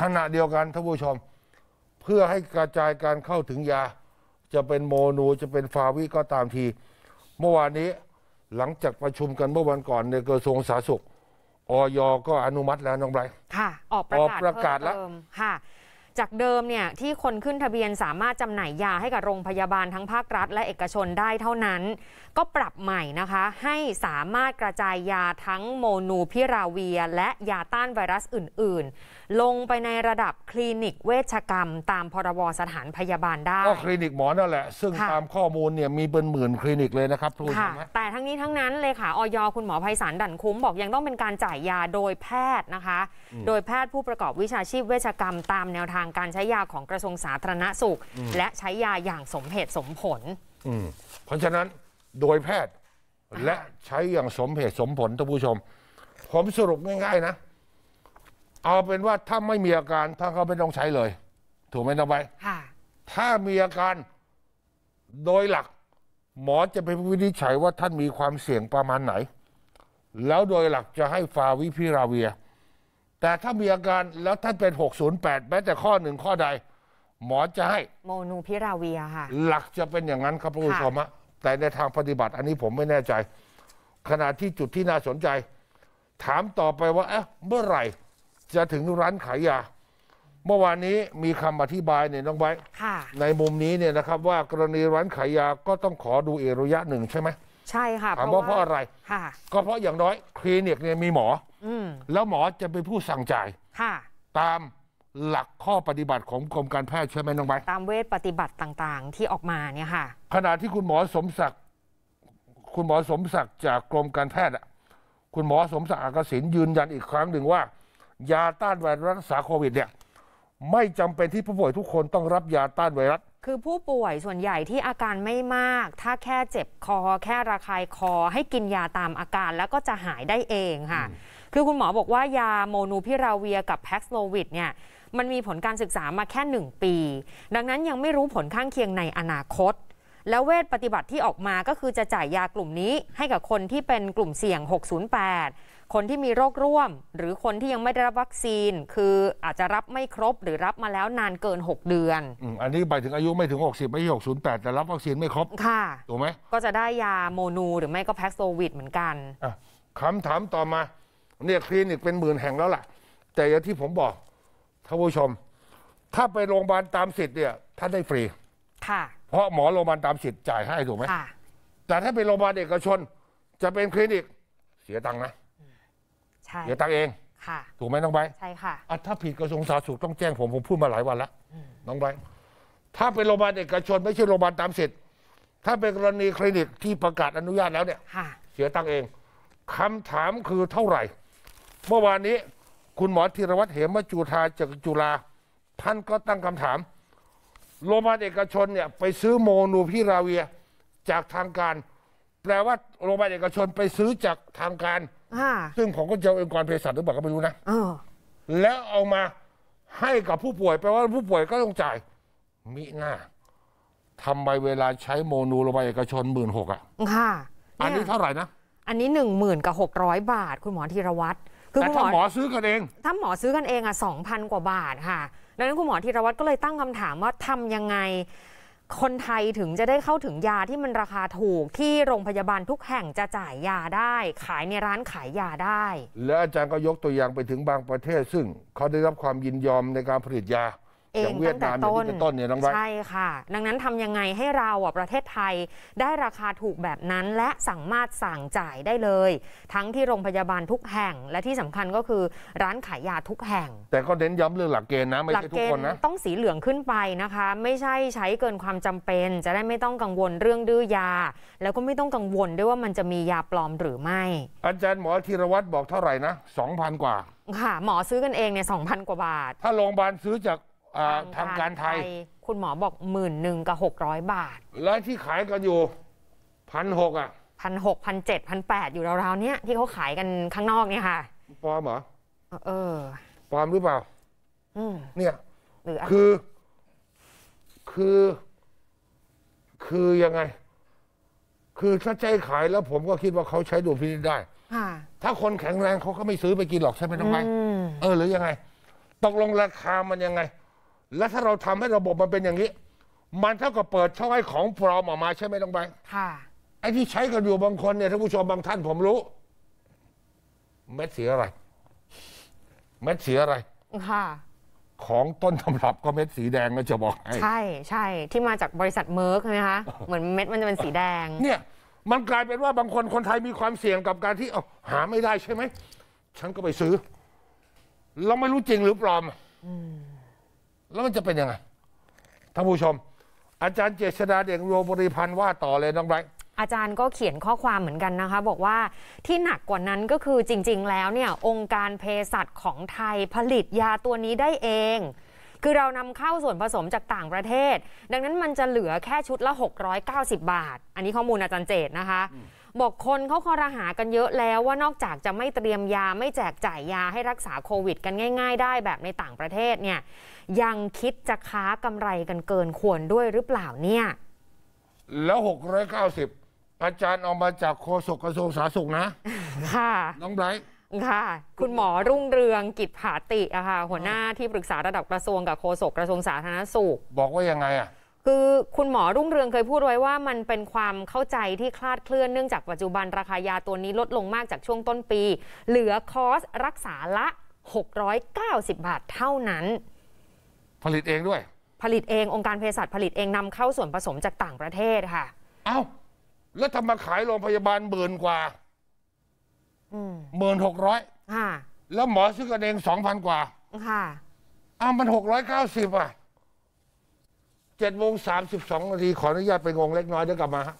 ขณะเดียวกันท่านผู้ชม เพื่อให้กระจายการเข้าถึงยา จะเป็นโมนูจะเป็นฟาวิก็ตามที เมื่อวานนี้หลังจากประชุมกันเมื่อวันก่อนในกระทรวงสาธารณสุข อย ก็อนุมัติแล้วน้องไบรท์ค่ะออกประกาศแล้วค่ะจากเดิมเนี่ยที่คนขึ้นทะเบียนสามารถจำหน่ายยาให้กับโรงพยาบาลทั้งภาครัฐและเอกชนได้เท่านั้น ก็ปรับใหม่นะคะ ให้สามารถกระจายยาทั้งโมนูพิราเวียและยาต้านไวรัสอื่น ๆ ลงไปในระดับคลินิกเวชกรรม ตามพรบสถานพยาบาลได้ก็คลินิกหมอนั่นแหละซึ่งตามข้อมูลเนี่ยมีเป็นหมื่นคลินิกเลยนะครับทุกท่านแต่ทั้งนี้ทั้งนั้นเลยค่ะออยคุณหมอภัยสารดันคุ้มบอกยังต้องเป็นการจ่ายยาโดยแพทย์นะคะ โดยแพทย์ผู้ประกอบวิชาชีพเวชกรรมตามแนวทางางการใช้ยาของกระทรวงสาธารณสุข และใช้ยาอย่างสมเหตุสมผล เพราะฉะนั้นโดยแพทย์และใช้อย่างสมเหตุสมผล ท่านผู้ชม ผมสรุปง่าย ๆ นะ เอาเป็นว่าถ้าไม่มีอาการท่านก็ไม่ต้องใช้เลย ถูกไหมท่านใบถ้ามีอาการ โดยหลัก หมอจะไปวินิจฉัยว่าท่านมีความเสี่ยงประมาณไหน แล้วโดยหลักจะให้ฟาวิพิราเวียแต่ถ้ามีอาการแล้วท่านเป็น 608 แม้แต่ข้อหนึ่งข้อใด หมอจะให้ โมนูพิราเวียค่ะหลักจะเป็นอย่างนั้นครับคุณผู้ชมฮะแต่ในทางปฏิบัติอันนี้ผมไม่แน่ใจ ขณะที่จุดที่น่าสนใจ ถามต่อไปว่าเอ๊ะเมื่อไหร่ จะถึงร้านขายยา เมื่อวานนี้มีคำอธิบายเนี่ยน้องไบในมุมนี้เนี่ยนะครับว่ากรณีร้านขายยาก็ต้องขอดูเอระยะหนึ่งใช่ไหมใช่ค่ะถามว่าเพราะอะไร ก็เพราะอย่างน้อยคลินิกเนี่ยมีหมอแล้วหมอจะเป็นผู้สั่งจ่ายตามหลักข้อปฏิบัติของกรมการแพทย์ใช่ไหมน้องใบตามเวทปฏิบัติต่างๆ ที่ออกมาเนี่ยค่ะขณะที่คุณหมอสมศักดิ์คุณหมอสมศักดิ์จากกรมการแพทย์อ่ะคุณหมอสมศักดิ์อากสินยืนยันอีกครั้งหนึ่งว่า ยาต้านไวรัสรักษาโควิดเนี่ยไม่จำเป็นที่ผู้ป่วยทุกคนต้องรับยาต้านไวรัสคือผู้ป่วยส่วนใหญ่ที่อาการไม่มาก ถ้าแค่เจ็บคอ แค่ระคายคอ ให้กินยาตามอาการแล้วก็จะหายได้เองค่ะ คือคุณหมอบอกว่ายาโมนูพิราเวียกับแพ็กโลวิดเนี่ยมันมีผลการศึกษามาแค่ 1 ปี ดังนั้นยังไม่รู้ผลข้างเคียงในอนาคต แล้วเวทปฏิบัติที่ออกมาก็คือจะจ่ายยากลุ่มนี้ ให้กับคนที่เป็นกลุ่มเสี่ยง 608คนที่มีโรคร่วมหรือคนที่ยังไม่ได้รับวัคซีนคืออาจจะรับไม่ครบ หรือรับมาแล้วนานเกิน 6 เดือน อันนี้ไปถึงอายุไม่ถึง 60ไม่ถึงหกแต่รับวัคซีนไม่ครบค่ะถูกไหมก็จะได้ยาโมนูหรือไม่ก็แพ็กโซวิดเหมือนกันคำคำถามต่อมา เนี่ยคลินิกเป็นหมื่นแห่งแล้วล่ะ แต่อย่างที่ผมบอกท่านผู้ชม ถ้าไปโรงพยาบาลตามสิทธิ์เนี่ยท่านได้ฟรี ค่ะ เพราะหมอโรงพยาบาลตามสิทธิ์จ่ายให้ถูกไหมค่ะแต่ถ้าเป็นโรงพยาบาลเอกชน จะเป็นคลินิกเสียตังค์นะช่เดี๋ยวตั้งเองค่ะถูกไหมน้องใบ ใช่ค่ะะถ้าผิดกระทรวงสาธารณสุขต้องแจ้งผม ผมพูดมาหลายวันแล้วน้องใบ ถ้าเป็นโรงพยาบาลเอกชน ไม่ใช่โรงพยาบาลตามสิทธิ์ ถ้าเป็นกรณีคลินิกที่ประกาศอนุญาตแล้วเนี่ย เสียตั้งเอง คำถามคือเท่าไหร่ เมื่อวานนี้ คุณหมอธีรวัตรเหมจุธาจากจุฬาท่านก็ตั้งคำถามโรงพยาบาลเอกชนเนี่ยไปซื้อโมนูพิราเวียจากทางการ แปลว่าโรงพยาบาลเอกชนไปซื้อจากทางการซึ่งของก็จะองค์กรเภสัชหรือเปล่าก็ไม่รู้นะแล้วเอามาให้กับผู้ป่วยแปลว่าผู้ป่วยก็ต้องจ่ายมิหน้าทำไมเวลาใช้โมนูลรงไปบาเอกชนหมื่นหกอ่ะ อันนี้เท่าไหร่นะ อันนี้หนึ่งหมื่นกับหกร้อยบาทคุณหมอธีรวัตรคือแต่ถ้าหมอซื้อกันเองถ้าหมอซื้อกันเองอ่ะสองพันกว่าบาทค่ะ ดังนั้น คุณหมอธีรวัตรก็เลยตั้งคำถามว่าทำยังไงคนไทยถึงจะได้เข้าถึงยาที่มันราคาถูก ที่โรงพยาบาลทุกแห่งจะจ่ายยาได้ ขายในร้านขายยาได้ และอาจารย์ก็ยกตัวอย่างไปถึงบางประเทศซึ่ง เขาได้รับความยินยอมในการผลิตยาเองตั้งแต่ต้นต้นเนี่ยน้องใช่ค่ะ ดังนั้นทำยังไงให้เราอ่ะประเทศไทย ได้ราคาถูกแบบนั้นและสามารถสั่งจ่ายได้เลย ทั้งที่โรงพยาบาลทุกแห่ง และที่สำคัญก็คือร้านขายยาทุกแห่ง แต่ก็เน้นย้ำเรื่องหลักเกณฑ์นะไม่ใช่ทุกคนนะต้องสีเหลืองขึ้นไปนะคะ ไม่ใช่ใช้เกินความจำเป็น จะได้ไม่ต้องกังวลเรื่องดื้อยา แล้วก็ไม่ต้องกังวลด้วยว่ามันจะมียาปลอมหรือไม่อาจารย์หมอธีรวัตรบอกเท่าไหร่นะ2,000กว่าค่ะหมอซื้อกันเองเนี่ยงพันกว่าบาท ถ้าโรงพยาบาลซื้อจากทางการไทย คุณหมอบอกหมื่นหนึ่งกับหกร้อยบาท และที่ขายกันอยู่พันหกอ่ะพันหกพันเจ็ดพันแปดอยู่ราวๆเนี้ยที่เขาขายกันข้างนอกเนี่ยค่ะปลอมเหรอเออปลอมหรือเปล่าเนี่ยคือ คือ คือยังไง คือถ้าใจขายแล้วผมก็คิดว่าเขาใช้ดูพินิจได้ถ้าคนแข็งแรงเขาก็ไม่ซื้อไปกินหรอกใช่ไหมน้องไมเออหรือยังไง ตกลงราคามันยังไงและถ้าเราทำให้ระบบมันเป็นอย่างนี้ มันเท่ากับเปิดช่องให้ของปลอมออกมาใช่ไหมล้องไป ค่ะ ไอ้ที่ใช้กันอยู่บางคนเนี่ยท่านผู้ชมบางท่านผมรู้ เม็ดสีอะไร เม็ดสีอะไร ค่ะ ของต้นตำรับก็เม็ดสีแดงนะจะบอกให้ ใช่ใช่ที่มาจากบริษัทเมอร์กใช่ไหมคะเหมือนเม็ดมันจะเป็นสีแดง เนี่ย มันกลายเป็นว่าบางคนคนไทยมีความเสี่ยงกับการที่ เอาหาไม่ได้ใช่ไหมฉันก็ไปซื้อ เราไม่รู้จริงหรือปลอม อืมแล้วมันจะเป็นยังไงท่านผู้ชม อาจารย์เจษฎาเด่งโรบริพันธ์ว่าต่อเลยน้องไบรท์อาจารย์ก็เขียนข้อความเหมือนกันนะคะ บอกว่าที่หนักกว่านั้นก็คือจริง ๆ แล้วเนี่ยองค์การเภสัชของไทยผลิตยาตัวนี้ได้เอง คือเรานำเข้าส่วนผสมจากต่างประเทศ ดังนั้นมันจะเหลือแค่ชุดละ 690 บาท อันนี้ข้อมูลอาจารย์เจตนะคะบอกคนเขาคอรหากันเยอะแล้วว่านอกจากจะไม่เตรียมยาไม่แจกจ่ายยาให้รักษาโควิดกันง่ายๆ ได้แบบในต่างประเทศเนี่ยยังคิดจะค้ากำไรกันเกินควรด้วยหรือเปล่าเนี่ย แล้ว 690อาจารย์ออกมาจากโฆษกกระทรวงสาธารณสุขนะค่ะน้องไบรท์ค่ะ คุณหมอรุ่งเรืองกิจผาติอะค่ะหัวหน้าที่ปรึกษาระดับกระทรวงกับโฆษกกระทรวงสาธารณสุขบอกว่ายังไงอะคือคุณหมอรุ่งเรืองเคยพูดไว้ว่ามันเป็นความเข้าใจที่คลาดเคลื่อนเนื่องจากปัจจุบันราคายาตัวนี้ลดลงมากจากช่วงต้นปี เหลือคอสรักษาละ 690 บาทเท่านั้น ผลิตเองด้วย ผลิตเอง องค์การเภสัชผลิตเองนำเข้าส่วนผสมจากต่างประเทศค่ะ เอา้า แล้วทำมาขายโรงพยาบาลเบิร์นกว่าหมื่นหกร้อยแล้วหมอซื้อกันเองสองพันกว่าค่ะอ้าวมันหกร้อยเก้าสิบอ่ะ7โมง32นาทีขออนุญาตไปงงเล็กน้อยเดี๋ยวกลับมาฮะ